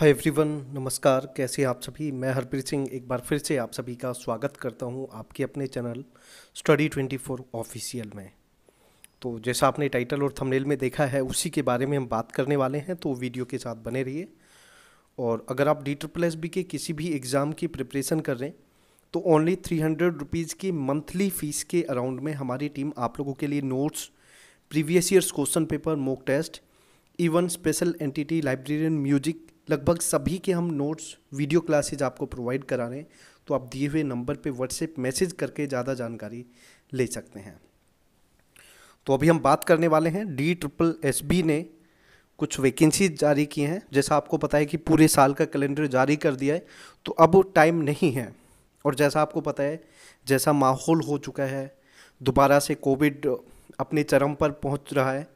hi everyone नमस्कार कैसे आप सभी मैं हरप्रीत सिंह एक बार फिर से आप सभी का स्वागत करता हूं आपके अपने channel study twenty four official में तो जैसा आपने टाइटल और थंबनेल में देखा है उसी के बारे में हम बात करने वाले हैं तो वीडियो के साथ बने रहिए और अगर आप डी ट्रिपल एस बी के किसी भी एग्ज़ाम की प्रिपरेशन कर रहे हैं तो ओनली थ्री हंड्रेड रुपीज़ की मंथली फ़ीस के अराउंड में हमारी टीम आप लोगों के लिए notes previous years question paper mock test even special entity librarian music लगभग सभी के हम नोट्स वीडियो क्लासेज आपको प्रोवाइड करा रहे हैं तो आप दिए हुए नंबर पे व्हाट्सएप मैसेज करके ज़्यादा जानकारी ले सकते हैं तो अभी हम बात करने वाले हैं डी ट्रिपल एस बी ने कुछ वैकेंसी जारी की हैं जैसा आपको पता है कि पूरे साल का कैलेंडर जारी कर दिया है तो अब टाइम नहीं है और जैसा आपको पता है जैसा माहौल हो चुका है दोबारा से कोविड अपने चरम पर पहुंच रहा है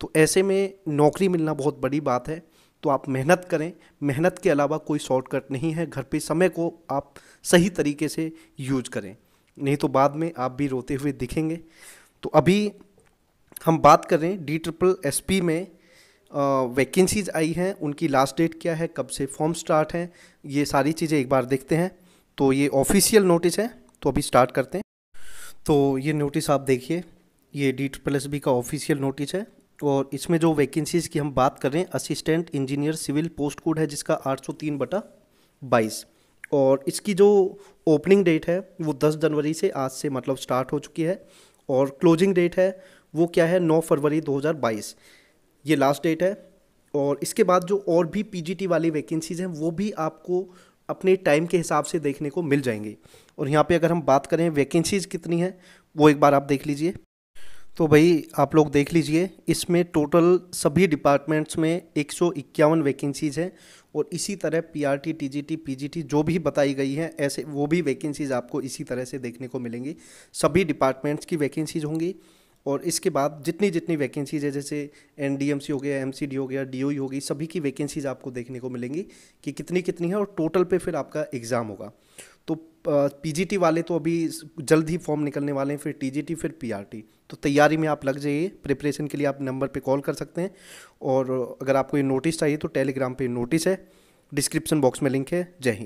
तो ऐसे में नौकरी मिलना बहुत बड़ी बात है तो आप मेहनत करें मेहनत के अलावा कोई शॉर्टकट नहीं है घर पे समय को आप सही तरीके से यूज करें नहीं तो बाद में आप भी रोते हुए दिखेंगे तो अभी हम बात कर रहे हैं डी ट्रिपल एस पी में वैकेंसीज आई हैं उनकी लास्ट डेट क्या है कब से फॉर्म स्टार्ट हैं ये सारी चीज़ें एक बार देखते हैं तो ये ऑफिशियल नोटिस है तो अभी स्टार्ट करते हैं तो ये नोटिस आप देखिए ये डी ट्रिपल एस बी का ऑफिशियल नोटिस है और इसमें जो वैकेंसीज़ की हम बात कर रहे हैं assistant engineer civil post code है जिसका 803 बटा बाईस और इसकी जो ओपनिंग डेट है वो 10 जनवरी से आज से मतलब स्टार्ट हो चुकी है और क्लोजिंग डेट है वो क्या है 9 फरवरी 2022 ये लास्ट डेट है और इसके बाद जो और भी पीजीटी वाली वैकेंसीज़ हैं वो भी आपको अपने टाइम के हिसाब से देखने को मिल जाएंगी और यहाँ पर अगर हम बात करें वैकेंसीज़ कितनी हैं वो एक बार आप देख लीजिए तो भाई आप लोग देख लीजिए इसमें टोटल सभी डिपार्टमेंट्स में एक सौ इक्यावन वैकेंसीज़ हैं और इसी तरह पीआरटी, टीजीटी, पीजीटी जो भी बताई गई है ऐसे वो भी वैकेंसीज़ आपको इसी तरह से देखने को मिलेंगी सभी डिपार्टमेंट्स की वैकेंसीज़ होंगी और इसके बाद जितनी जितनी वैकेंसीज है जैसे एन हो गया एम हो गया डी e होगी सभी की वैकेंसीज आपको देखने को मिलेंगी कि कितनी कितनी है और टोटल पे फिर आपका एग्ज़ाम होगा तो पीजीटी वाले तो अभी जल्द ही फॉर्म निकलने वाले हैं फिर टीजीटी फिर पीआरटी तो तैयारी में आप लग जाइए प्रिपरेशन के लिए आप नंबर पे कॉल कर सकते हैं और अगर आपको ये नोटिस चाहिए तो टेलीग्राम पे नोटिस है डिस्क्रिप्शन बॉक्स में लिंक है जय हिंद